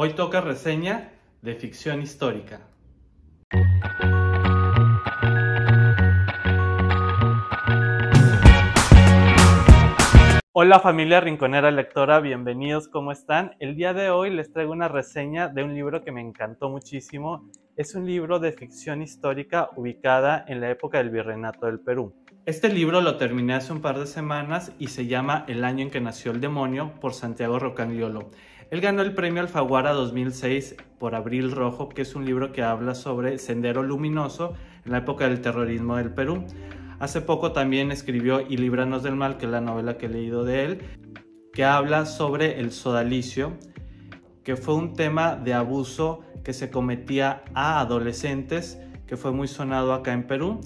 Hoy toca reseña de ficción histórica. Hola familia rinconera lectora, bienvenidos, ¿cómo están? El día de hoy les traigo una reseña de un libro que me encantó muchísimo. Es un libro de ficción histórica ubicada en la época del Virreinato del Perú. Este libro lo terminé hace un par de semanas y se llama El año en que nació el demonio por Santiago Rocandiolo. Él ganó el premio Alfaguara 2006 por Abril Rojo, que es un libro que habla sobre Sendero Luminoso en la época del terrorismo del Perú. Hace poco también escribió Y Líbranos del Mal, que es la novela que he leído de él, que habla sobre el sodalicio, que fue un tema de abuso que se cometía a adolescentes, que fue muy sonado acá en Perú.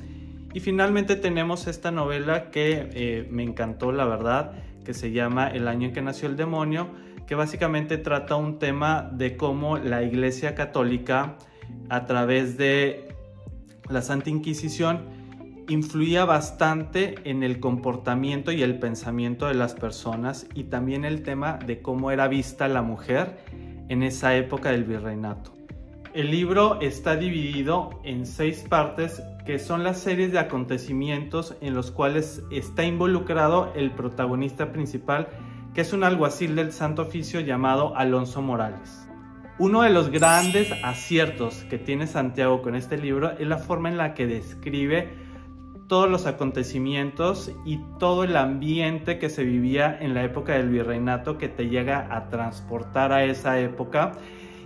Y finalmente tenemos esta novela que eh, me encantó, la verdad, que se llama El año en que nació el demonio, básicamente trata un tema de cómo la Iglesia Católica a través de la Santa Inquisición influía bastante en el comportamiento y el pensamiento de las personas y también el tema de cómo era vista la mujer en esa época del virreinato. El libro está dividido en seis partes que son las series de acontecimientos en los cuales está involucrado el protagonista principal que es un alguacil del Santo Oficio llamado Alonso Morales. Uno de los grandes aciertos que tiene Santiago con este libro es la forma en la que describe todos los acontecimientos y todo el ambiente que se vivía en la época del virreinato que te llega a transportar a esa época.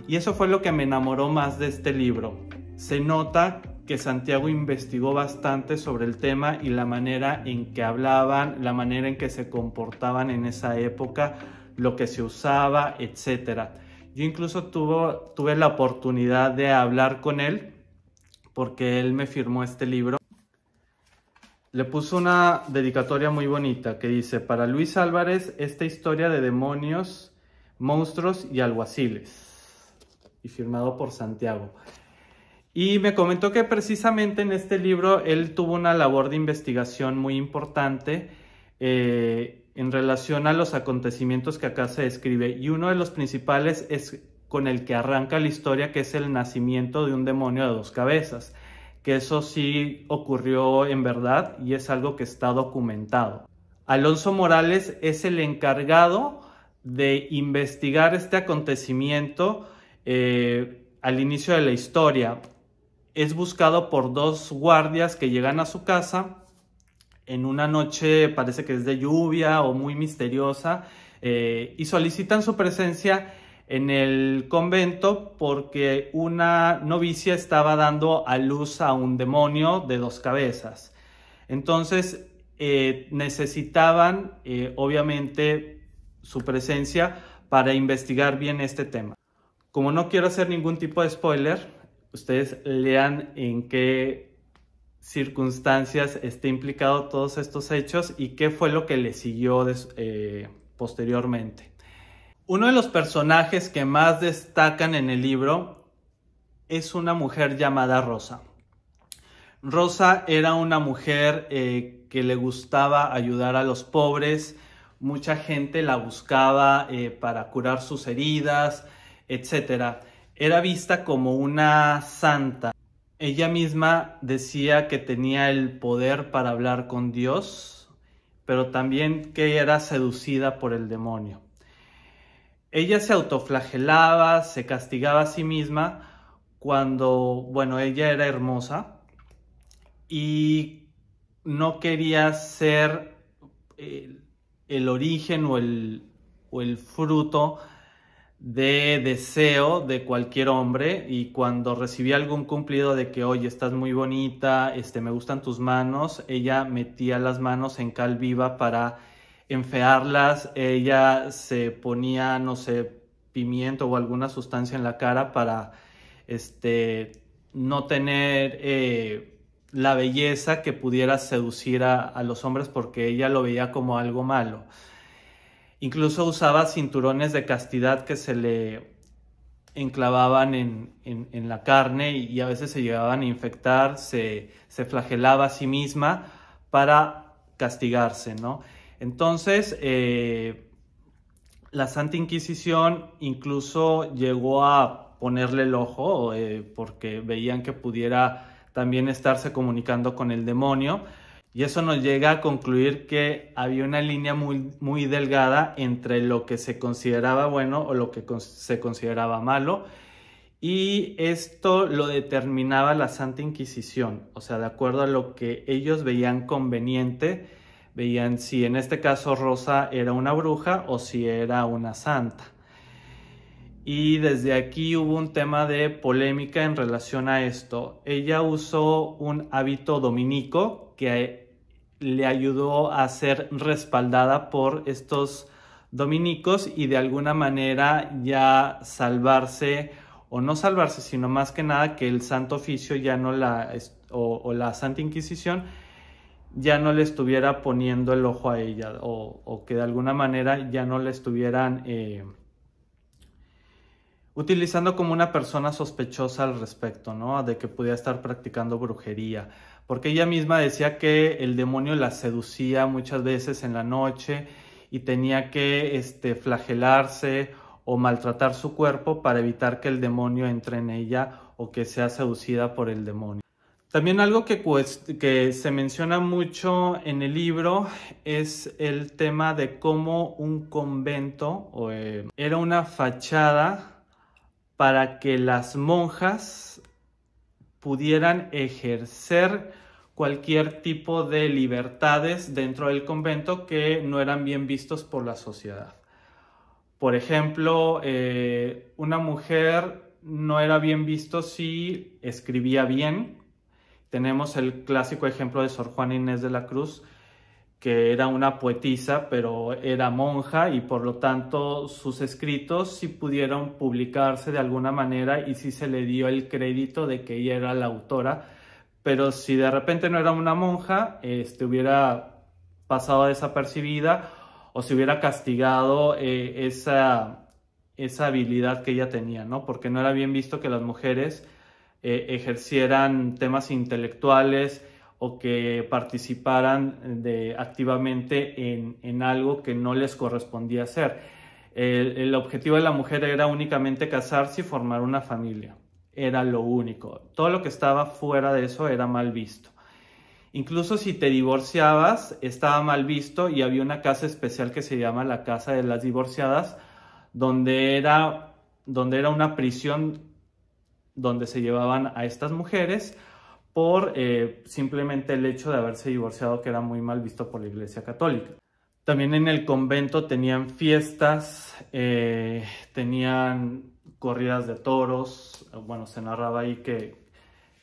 Y eso fue lo que me enamoró más de este libro. Se nota que Santiago investigó bastante sobre el tema y la manera en que hablaban, la manera en que se comportaban en esa época, lo que se usaba, etc. Yo incluso tuve la oportunidad de hablar con él porque él me firmó este libro. Le puso una dedicatoria muy bonita que dice, para Luis Álvarez, esta historia de demonios, monstruos y alguaciles. Y firmado por Santiago. Y me comentó que precisamente en este libro él tuvo una labor de investigación muy importante eh, en relación a los acontecimientos que acá se describe. Y uno de los principales es con el que arranca la historia, que es el nacimiento de un demonio de dos cabezas, que eso sí ocurrió en verdad y es algo que está documentado. Alonso Morales es el encargado de investigar este acontecimiento eh, al inicio de la historia es buscado por dos guardias que llegan a su casa en una noche, parece que es de lluvia o muy misteriosa, eh, y solicitan su presencia en el convento porque una novicia estaba dando a luz a un demonio de dos cabezas. Entonces eh, necesitaban, eh, obviamente, su presencia para investigar bien este tema. Como no quiero hacer ningún tipo de spoiler, ustedes lean en qué circunstancias está implicado todos estos hechos y qué fue lo que le siguió eh, posteriormente. Uno de los personajes que más destacan en el libro es una mujer llamada Rosa. Rosa era una mujer eh, que le gustaba ayudar a los pobres, mucha gente la buscaba eh, para curar sus heridas, etcétera era vista como una santa. Ella misma decía que tenía el poder para hablar con Dios, pero también que era seducida por el demonio. Ella se autoflagelaba, se castigaba a sí misma cuando, bueno, ella era hermosa y no quería ser eh, el, origen o el, o el fruto de deseo de cualquier hombre y cuando recibía algún cumplido de que, oye, estás muy bonita, este, me gustan tus manos, ella metía las manos en cal viva para enfearlas, ella se ponía, no sé, pimiento o alguna sustancia en la cara para este, no tener eh, la belleza que pudiera seducir a, a los hombres porque ella lo veía como algo malo. Incluso usaba cinturones de castidad que se le enclavaban en, la carne y, a veces se llegaban a infectar, se, flagelaba a sí misma para castigarse, ¿no? Entonces, eh, la Santa Inquisición incluso llegó a ponerle el ojo eh, porque veían que pudiera también estarse comunicando con el demonio. Y eso nos llega a concluir que había una línea muy, muy delgada entre lo que se consideraba bueno o lo que se consideraba malo. Y esto lo determinaba la Santa Inquisición, o sea, de acuerdo a lo que ellos veían conveniente, veían si en este caso Rosa era una bruja o si era una santa. Y desde aquí hubo un tema de polémica en relación a esto. Ella usó un hábito dominico que le ayudó a ser respaldada por estos dominicos y de alguna manera ya salvarse o no salvarse, sino más que nada que el Santo Oficio ya no la o, la Santa Inquisición ya no le estuviera poniendo el ojo a ella o, que de alguna manera ya no le estuvieran eh, utilizando como una persona sospechosa al respecto, ¿no? De que pudiera estar practicando brujería porque ella misma decía que el demonio la seducía muchas veces en la noche y tenía que este, flagelarse o maltratar su cuerpo para evitar que el demonio entre en ella o que sea seducida por el demonio. También algo que, que se menciona mucho en el libro es el tema de cómo un convento eh, era una fachada para que las monjas pudieran ejercer cualquier tipo de libertades dentro del convento que no eran bien vistos por la sociedad. Por ejemplo, eh, una mujer no era bien visto si escribía bien. Tenemos el clásico ejemplo de Sor Juana Inés de la Cruz, que era una poetisa, pero era monja y por lo tanto sus escritos sí pudieron publicarse de alguna manera y sí se le dio el crédito de que ella era la autora, pero si de repente no era una monja, este, hubiera pasado desapercibida o se hubiera castigado eh, esa, esa habilidad que ella tenía, ¿no? Porque no era bien visto que las mujeres eh, ejercieran temas intelectuales, o que participaran eh, activamente en, algo que no les correspondía hacer. El, objetivo de la mujer era únicamente casarse y formar una familia. Era lo único. Todo lo que estaba fuera de eso era mal visto. Incluso si te divorciabas, estaba mal visto y había una casa especial que se llama la Casa de las Divorciadas, donde donde era una prisión donde se llevaban a estas mujeres por eh, simplemente el hecho de haberse divorciado que era muy mal visto por la Iglesia Católica. También en el convento tenían fiestas, eh, tenían corridas de toros, bueno, se narraba ahí que,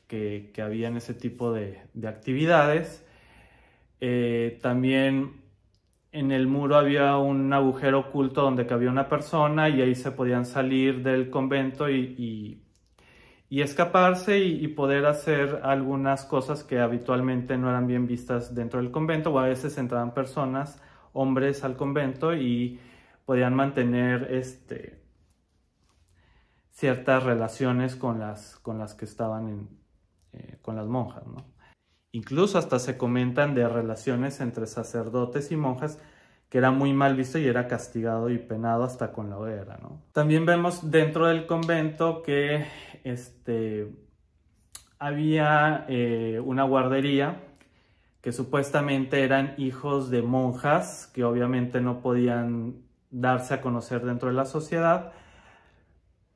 que, habían ese tipo de, actividades. Eh, también en el muro había un agujero oculto donde cabía una persona y ahí se podían salir del convento y y escaparse y, poder hacer algunas cosas que habitualmente no eran bien vistas dentro del convento o a veces entraban personas, hombres al convento y podían mantener este, ciertas relaciones con las, con las que estaban en, eh, con las monjas. ¿no? Incluso hasta se comentan de relaciones entre sacerdotes y monjas que era muy mal visto y era castigado y penado hasta con la hoguera, ¿no? También vemos dentro del convento que este, había eh, una guardería que supuestamente eran hijos de monjas que obviamente no podían darse a conocer dentro de la sociedad,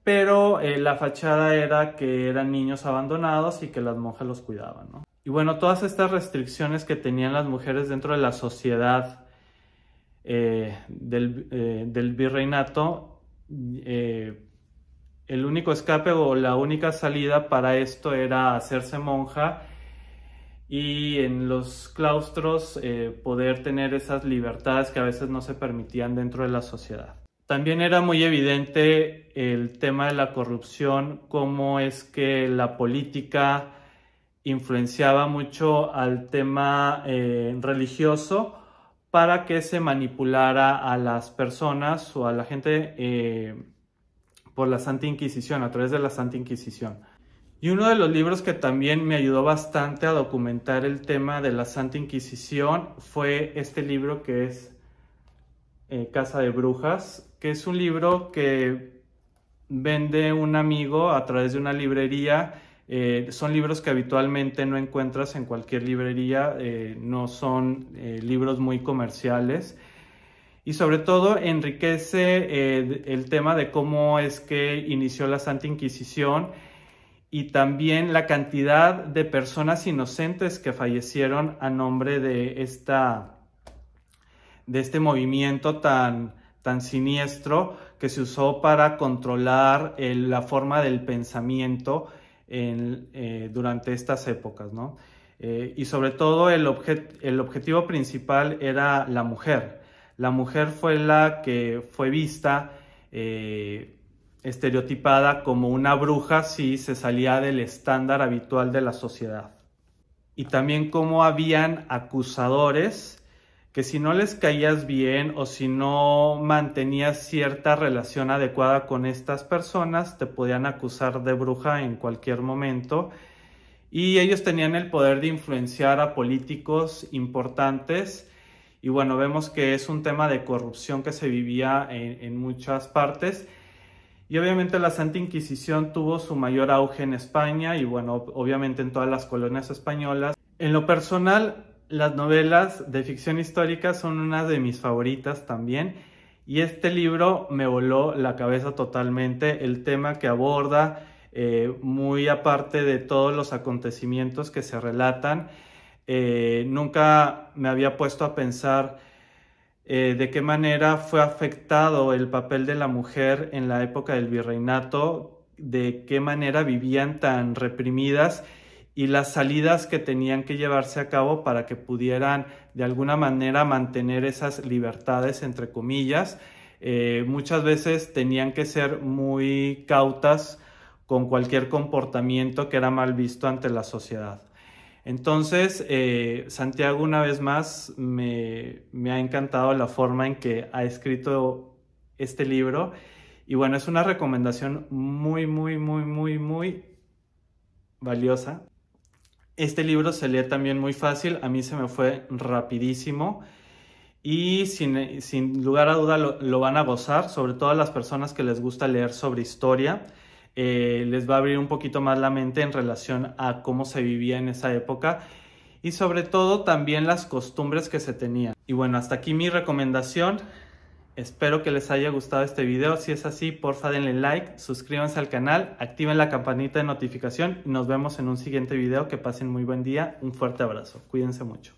pero eh, la fachada era que eran niños abandonados y que las monjas los cuidaban, ¿no? Y bueno, todas estas restricciones que tenían las mujeres dentro de la sociedad, eh, eh, del, virreinato, eh, el único escape o la única salida para esto era hacerse monja y en los claustros poder tener esas libertades que a veces no se permitían dentro de la sociedad. También era muy evidente el tema de la corrupción, cómo es que la política influenciaba mucho al tema religioso para que se manipulara a las personas o a la gente eh, por la Santa Inquisición, a través de la Santa Inquisición. Y uno de los libros que también me ayudó bastante a documentar el tema de la Santa Inquisición fue este libro que es eh, Casa de Brujas, que es un libro que vende un amigo a través de una librería eh, son libros que habitualmente no encuentras en cualquier librería, eh, no son eh, libros muy comerciales. Y sobre todo enriquece el tema de cómo es que inició la Santa Inquisición y también la cantidad de personas inocentes que fallecieron a nombre de, esta, de este movimiento tan, siniestro que se usó para controlar la forma del pensamiento eh, durante estas épocas, ¿no? Eh, y sobre todo el, objetivo principal era la mujer. La mujer fue la que fue vista eh, estereotipada como una bruja si se salía del estándar habitual de la sociedad. Y también cómo habían acusadores si no les caías bien o si no mantenías cierta relación adecuada con estas personas, te podían acusar de bruja en cualquier momento. Y ellos tenían el poder de influenciar a políticos importantes. Y bueno, vemos que es un tema de corrupción que se vivía en, en muchas partes. Y obviamente la Santa Inquisición tuvo su mayor auge en España y bueno, obviamente en todas las colonias españolas. En lo personal, las novelas de ficción histórica son una de mis favoritas también y este libro me voló la cabeza totalmente, el tema que aborda, eh, muy aparte de todos los acontecimientos que se relatan, eh, nunca me había puesto a pensar eh, de qué manera fue afectado el papel de la mujer en la época del virreinato, de qué manera vivían tan reprimidas y las salidas que tenían que llevarse a cabo para que pudieran de alguna manera mantener esas libertades, entre comillas. Eh, muchas veces tenían que ser muy cautas con cualquier comportamiento que era mal visto ante la sociedad. Entonces, eh, Santiago una vez más me, me ha encantado la forma en que ha escrito este libro. Y bueno, es una recomendación muy, muy, muy, muy, muy valiosa. Este libro se lee también muy fácil, a mí se me fue rapidísimo y sin, lugar a duda lo, van a gozar, sobre todo a las personas que les gusta leer sobre historia. Eh, les va a abrir un poquito más la mente en relación a cómo se vivía en esa época y sobre todo también las costumbres que se tenían. Y bueno, hasta aquí mi recomendación. Espero que les haya gustado este video. Si es así, porfa denle like, suscríbanse al canal, activen la campanita de notificación y nos vemos en un siguiente video. Que pasen muy buen día. Un fuerte abrazo. Cuídense mucho.